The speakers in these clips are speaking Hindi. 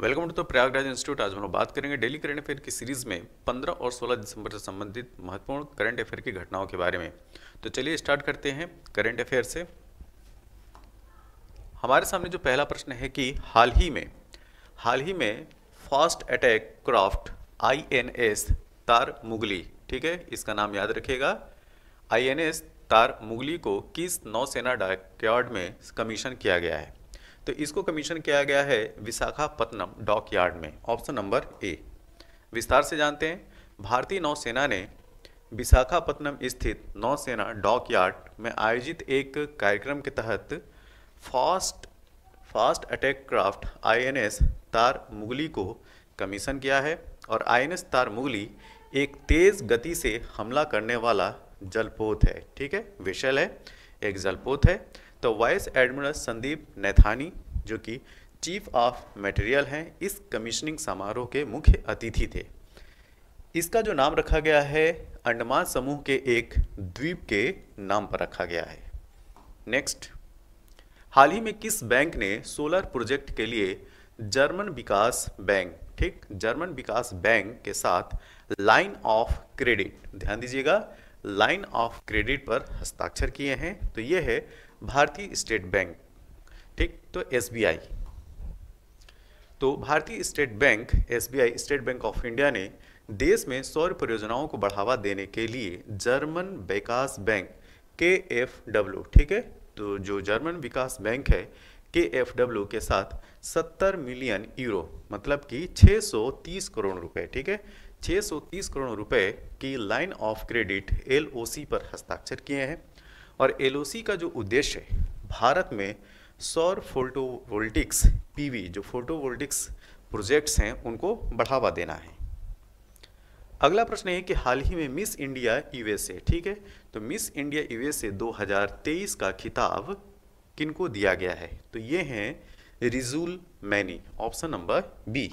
welcome to the Prayagraj institute आज हम लोग बात करेंगे डेली करंट अफेयर की सीरीज में 15 और 16 दिसंबर से संबंधित महत्वपूर्ण करंट अफेयर की घटनाओं के बारे में तो चलिए स्टार्ट करते हैं करंट अफेयर से हमारे सामने जो पहला प्रश्न है कि हाल ही में हाल ही में fast attack craft I N S Tarmugli ठीक है इसका नाम याद रखेगा आई एन एस तार मुगली को किस नौसेना डाकयार्ड में कमीशन किया गया है तो इसको कमीशन किया गया है विशाखापत्तनम यार्ड में ऑप्शन नंबर ए विस्तार से जानते हैं भारतीय नौसेना ने विशाखापत्तनम स्थित नौसेना डॉक यार्ड में आयोजित एक कार्यक्रम के तहत fast fast attack craft INS Tarmugli को कमीशन किया है और आईएनएस तार मुगली एक तेज़ गति से हमला करने वाला जलपोत है ठीक है विशल है एक जलपोत है तो वाइस एडमिरल संदीप नैथानी जो कि चीफ ऑफ मटेरियल हैं इस कमीशनिंग समारोह के मुख्य अतिथि थे इसका जो नाम रखा गया है अंडमान समूह के एक द्वीप के नाम पर रखा गया है नेक्स्ट हाल ही में किस बैंक ने सोलर प्रोजेक्ट के लिए जर्मन विकास बैंक ठीक जर्मन विकास बैंक के साथ लाइन ऑफ क्रेडिट ध्यान दीजिएगा लाइन ऑफ क्रेडिट पर हस्ताक्षर किए हैं तो यह है भारतीय स्टेट बैंक ठीक तो एस तो भारतीय state bank S state bank of India ने देश में सौर परियोजनाओं को बढ़ावा देने के लिए जर्मन विकास बैंक के एफ डब्ल्यू ठीक है तो जो जर्मन विकास बैंक है के एफ डब्ल्यू के साथ 70 मिलियन यूरो मतलब कि 630 करोड़ रुपए ठीक है 630 करोड़ रुपए की लाइन ऑफ क्रेडिट एल पर हस्ताक्षर किए हैं और एल का जो उद्देश्य है भारत में सौर फोटोवोल्टिक्स पीवी जो फोटोवोल्टिक्स प्रोजेक्ट्स हैं उनको बढ़ावा देना है अगला प्रश्न है कि हाल ही में मिस इंडिया यूएसए ठीक है तो मिस इंडिया यूएसए 2023 का खिताब किनको दिया गया है तो ये हैं Rijul Maini option number B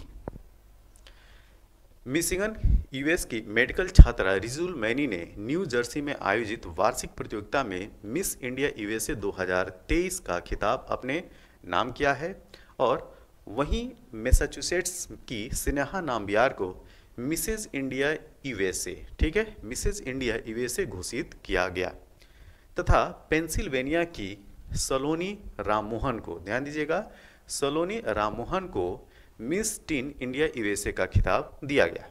Michigan US की मेडिकल छात्रा रिजुल मैनी ने न्यू जर्सी में आयोजित वार्षिक प्रतियोगिता में मिस इंडिया यूएसए 2023 का खिताब अपने नाम किया है और वहीं मैसाचुसेट्स की स्नेहा नाम्बियार को मिसेज इंडिया यूएसए ठीक है मिसेज इंडिया यूएसए घोषित किया गया तथा पेंसिल्वेनिया की सलोनी राममोहन को ध्यान दीजिएगा सलोनी राममोहन को मिस टीन इंडिया यूएसए का खिताब दिया गया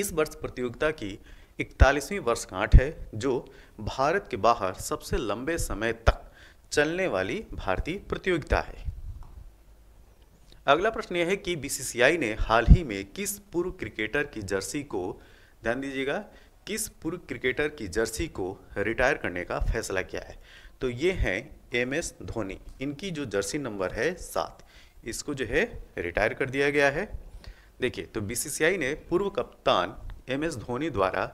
इस वर्ष प्रतियोगिता की इकतालीसवीं वर्षगांठ है जो भारत के बाहर सबसे लंबे समय तक चलने वाली भारतीय प्रतियोगिता है अगला प्रश्न यह है कि बीसीसीआई ने हाल ही में किस पूर्व क्रिकेटर की जर्सी को ध्यान दीजिएगा किस पूर्व क्रिकेटर की जर्सी को रिटायर करने का फैसला किया है तो ये हैं एम एस धोनी इनकी जो जर्सी नंबर है सात इसको जो है रिटायर कर दिया गया है देखिए तो बीसीसीआई ने पूर्व कप्तान एम एस धोनी द्वारा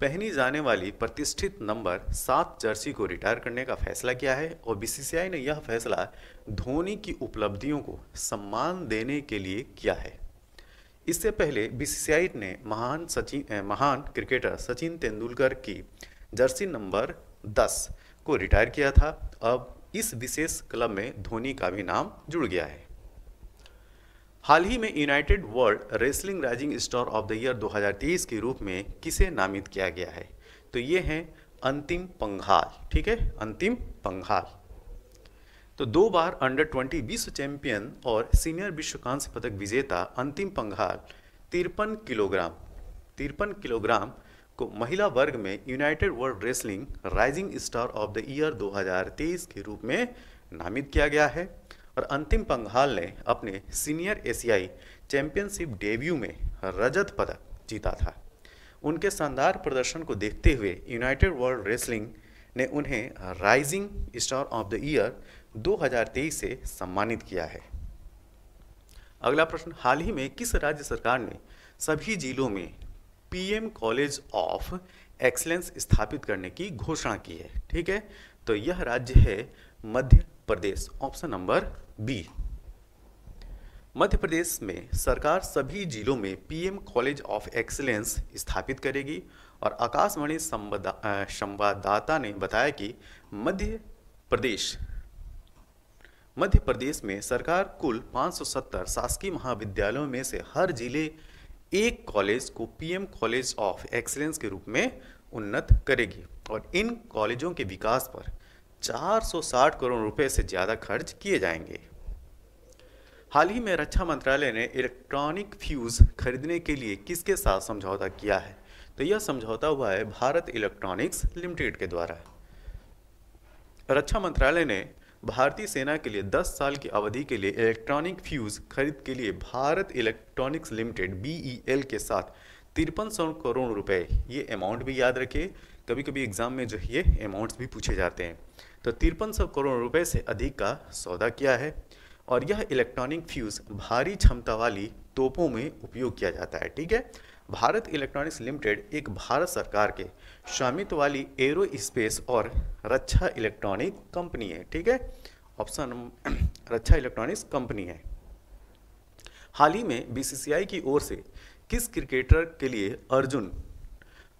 पहनी जाने वाली प्रतिष्ठित नंबर सात जर्सी को रिटायर करने का फैसला किया है और बीसीसीआई ने यह फैसला धोनी की उपलब्धियों को सम्मान देने के लिए किया है इससे पहले बीसीसीआई ने महान सचिन महान क्रिकेटर सचिन तेंदुलकर की जर्सी नंबर 10 को रिटायर किया था अब इस विशेष क्लब में धोनी का भी नाम जुड़ गया है हाल ही में United World Wrestling rising star of the year 2023 के रूप में किसे नामित किया गया है तो ये हैं अंतिम पंघाल ठीक है अंतिम पंघाल तो दो बार अंडर 20 विश्व चैंपियन और सीनियर विश्व कांस्य पदक विजेता अंतिम पंघाल तिरपन किलोग्राम तिरपन किलोग्राम को महिला वर्ग में United World Wrestling rising star of the year 2023 के रूप में नामित किया गया है और अंतिम पंघाल ने अपने सीनियर एशियाई चैंपियनशिप डेब्यू में रजत पदक जीता था उनके शानदार प्रदर्शन को देखते हुए यूनाइटेड वर्ल्ड रेसलिंग ने उन्हें rising star of the year 2023 से सम्मानित किया है अगला प्रश्न हाल ही में किस राज्य सरकार ने सभी जिलों में पीएम कॉलेज ऑफ एक्सलेंस स्थापित करने की घोषणा की है ठीक है तो यह राज्य है Madhya Pradesh option number B Madhya Pradesh में सरकार सभी जिलों में पीएम कॉलेज ऑफ एक्सीलेंस स्थापित करेगी और आकाशवाणी संवाददाता ने बताया कि मध्य प्रदेश मध्य प्रदेश में सरकार कुल 570 शासकीय महाविद्यालयों में से हर जिले एक कॉलेज को पीएम कॉलेज ऑफ एक्सीलेंस के रूप में उन्नत करेगी और इन कॉलेजों के विकास पर 460 करोड़ रुपए से ज़्यादा खर्च किए जाएंगे हाल ही में रक्षा मंत्रालय ने इलेक्ट्रॉनिक फ्यूज़ खरीदने के लिए किसके साथ समझौता किया है तो यह समझौता हुआ है भारत इलेक्ट्रॉनिक्स लिमिटेड के द्वारा रक्षा मंत्रालय ने भारतीय सेना के लिए 10 साल की अवधि के लिए इलेक्ट्रॉनिक फ्यूज़ खरीद के लिए Bharat Electronics Limited B e के साथ तिरपन सौ करोड़ रुपए ये अमाउंट भी याद रखिए कभी कभी एग्ज़ाम में जो ये अमाउंट्स भी पूछे जाते हैं तो तिरपन सौ करोड़ रुपए से अधिक का सौदा किया है और यह इलेक्ट्रॉनिक फ्यूज़ भारी क्षमता वाली तोपों में उपयोग किया जाता है ठीक है भारत इलेक्ट्रॉनिक्स लिमिटेड एक भारत सरकार के स्वामित्व वाली एरो स्पेस और रक्षा इलेक्ट्रॉनिक कंपनी है ठीक है ऑप्शन रक्षा इलेक्ट्रॉनिक्स कंपनी है हाल ही में बीसीसीआई की ओर से किस क्रिकेटर के लिए अर्जुन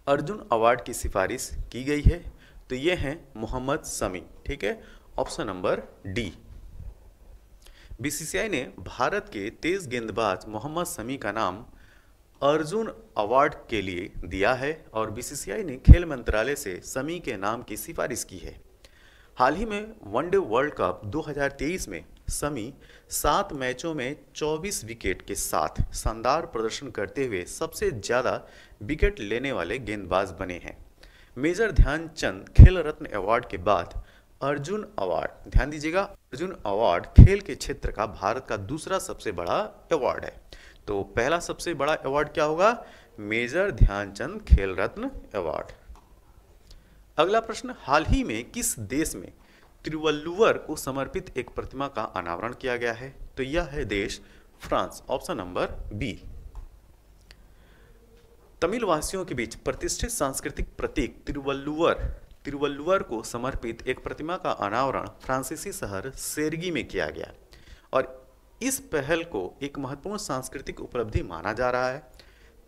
अर्जुन अवार्ड की सिफारिश की गई है तो ये हैं मोहम्मद समी ठीक है ऑप्शन नंबर डी बीसीसीआई ने भारत के तेज गेंदबाज मोहम्मद समी का नाम अर्जुन अवार्ड के लिए दिया है और बीसीसीआई ने खेल मंत्रालय से समी के नाम की सिफारिश की है हाल ही में वनडे वर्ल्ड कप 2023 में समी सात मैचों में 24 विकेट के साथ शानदार प्रदर्शन करते हुए सबसे ज़्यादा विकेट लेने वाले गेंदबाज बने हैं मेजर ध्यानचंद खेल रत्न अवार्ड के बाद अर्जुन अवार्ड ध्यान दीजिएगा अर्जुन अवार्ड खेल के क्षेत्र का भारत का दूसरा सबसे बड़ा अवार्ड है तो पहला सबसे बड़ा अवार्ड क्या होगा मेजर ध्यानचंद खेल रत्न अवार्ड अगला प्रश्न हाल ही में किस देश में त्रिवल्लुवर को समर्पित एक प्रतिमा का अनावरण किया गया है तो यह है देश France option number B Tamil वासियों के बीच प्रतिष्ठित सांस्कृतिक प्रतीक तिरुवल्लुवर तिरुवल्लुवर को समर्पित एक प्रतिमा का अनावरण फ्रांसीसी शहर सेरगी में किया गया और इस पहल को एक महत्वपूर्ण सांस्कृतिक उपलब्धि माना जा रहा है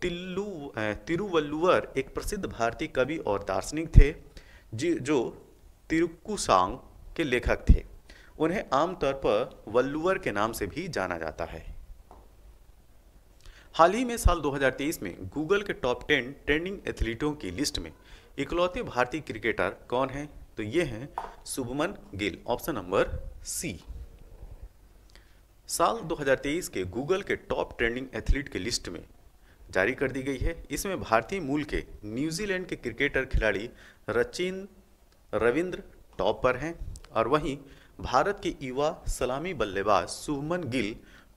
तिल्लु तिरुवल्लुवर एक प्रसिद्ध भारतीय कवि और दार्शनिक थे जी जो तिरुकुसांग के लेखक थे उन्हें आमतौर पर वल्लुवर के नाम से भी जाना जाता है हाल ही में साल 2023 में गूगल के टॉप 10 ट्रेंडिंग एथलीटों की लिस्ट में इकलौते भारतीय क्रिकेटर कौन हैं तो ये हैं Shubman Gill option number C साल 2023 के गूगल के टॉप ट्रेंडिंग एथलीट की लिस्ट में जारी कर दी गई है इसमें भारतीय मूल के न्यूजीलैंड के क्रिकेटर खिलाड़ी रचिन रविंद्र टॉप पर हैं और वहीं भारत के युवा सलामी बल्लेबाज शुभमन गिल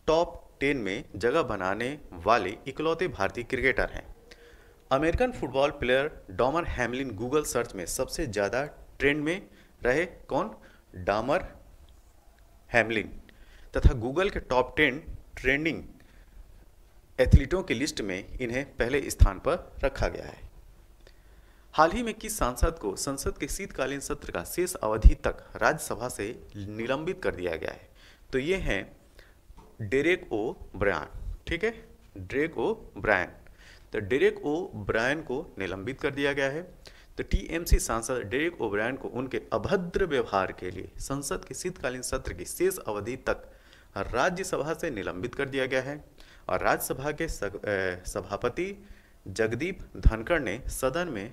टॉप टेन में जगह बनाने वाले इकलौते भारतीय क्रिकेटर हैं American football player Damar Hamlin Google search में सबसे ज़्यादा ट्रेंड में रहे कौन डामर हैमलिन तथा गूगल के टॉप टेन ट्रेंडिंग एथलीटों की लिस्ट में इन्हें पहले स्थान पर रखा गया है हाल ही में किस सांसद को संसद के शीतकालीन सत्र का शेष अवधि तक राज्यसभा से निलंबित कर दिया गया है तो ये हैं डेरेक ओ ब्रायन ठीक है ड्रेक ओ ब्रायन तो डेरेक ओ ब्रायन को निलंबित कर दिया गया है तो टीएमसी सांसद डेरेक ओ ब्रायन को उनके अभद्र व्यवहार के लिए संसद के शीतकालीन सत्र की शेष अवधि तक राज्यसभा से निलंबित कर दिया गया है और राज्यसभा के सभापति जगदीप धनखड़ ने सदन में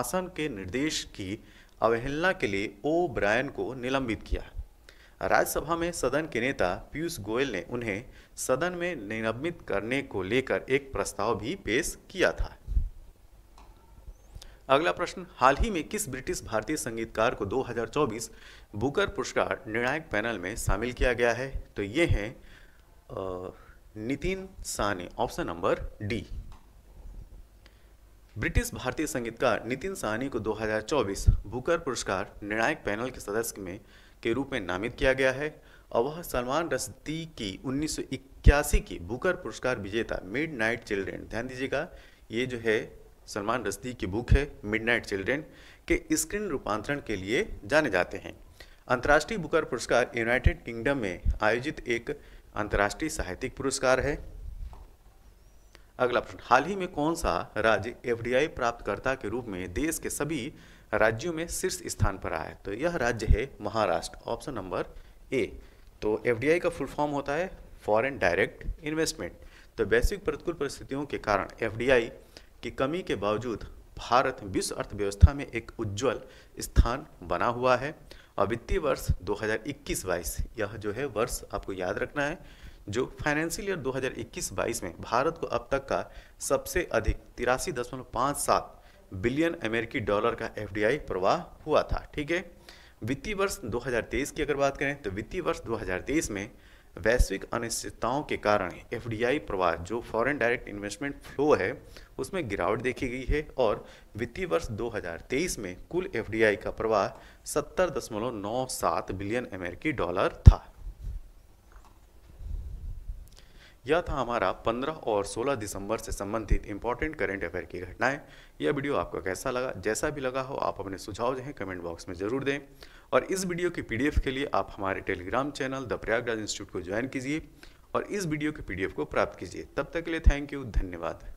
आसन के निर्देश की अवहेलना के लिए ओ ब्रायन को निलंबित किया राज्यसभा में सदन के नेता पीयूष गोयल ने उन्हें सदन में निलंबित करने को लेकर एक प्रस्ताव भी पेश किया था अगला प्रश्न हाल ही में किस ब्रिटिश भारतीय संगीतकार को 2024 बुकर पुरस्कार निर्णायक पैनल में शामिल किया गया है तो ये हैं Nitin Sawhney option number D British भारतीय संगीतकार नितिन साहनी को 2024 बुकर पुरस्कार निर्णायक पैनल के सदस्य में के रूप में नामित किया गया है और वह सलमान रस्ती की उन्नीस की बुकर पुरस्कार विजेता मिड नाइट चिल्ड्रेन ध्यान दीजिएगा ये जो है सलमान रस्ती की बुक है मिड नाइट चिल्ड्रेन के स्क्रीन रूपांतरण के लिए जाने जाते हैं अंतर्राष्ट्रीय बुकर पुरस्कार यूनाइटेड किंगडम में आयोजित एक अंतर्राष्ट्रीय साहित्यिक पुरस्कार है अगला प्रश्न हाल ही में कौन सा राज्य एफडीआई प्राप्तकर्ता के रूप में देश के सभी राज्यों में शीर्ष स्थान पर आया है तो यह राज्य है महाराष्ट्र ऑप्शन नंबर ए तो एफ का फुल फॉर्म होता है फॉरेन डायरेक्ट इन्वेस्टमेंट तो वैश्विक प्रतिकूल परिस्थितियों के कारण एफ की कमी के बावजूद भारत विश्व अर्थव्यवस्था में एक उज्जवल स्थान बना हुआ है और वित्तीय वर्ष 2021-22 यह जो है वर्ष आपको याद रखना है जो फाइनेंशियल ईयर 2021-22 में भारत को अब तक का सबसे अधिक तिरासी दशमलव पाँच सात बिलियन अमेरिकी डॉलर का एफ प्रवाह हुआ था ठीक है वित्तीय वर्ष 2023 की अगर बात करें तो वित्तीय वर्ष 2023 में वैश्विक अनिश्चितताओं के कारण एफ प्रवाह जो फॉरेन डायरेक्ट इन्वेस्टमेंट फ्लो है उसमें गिरावट देखी गई है और वित्तीय वर्ष 2023 में कुल एफ का प्रवाह 70.97 बिलियन अमेरिकी डॉलर था यह था हमारा 15 और 16 दिसंबर से संबंधित इंपॉर्टेंट करेंट अफेयर की घटनाएं यह वीडियो आपको कैसा लगा जैसा भी लगा हो आप अपने सुझाव जो है कमेंट बॉक्स में जरूर दें और इस वीडियो की पीडीएफ के लिए आप हमारे Telegram channel the Prayagraj institute को ज्वाइन कीजिए और इस वीडियो के पीडीएफ को प्राप्त कीजिए तब तक के लिए थैंक यू धन्यवाद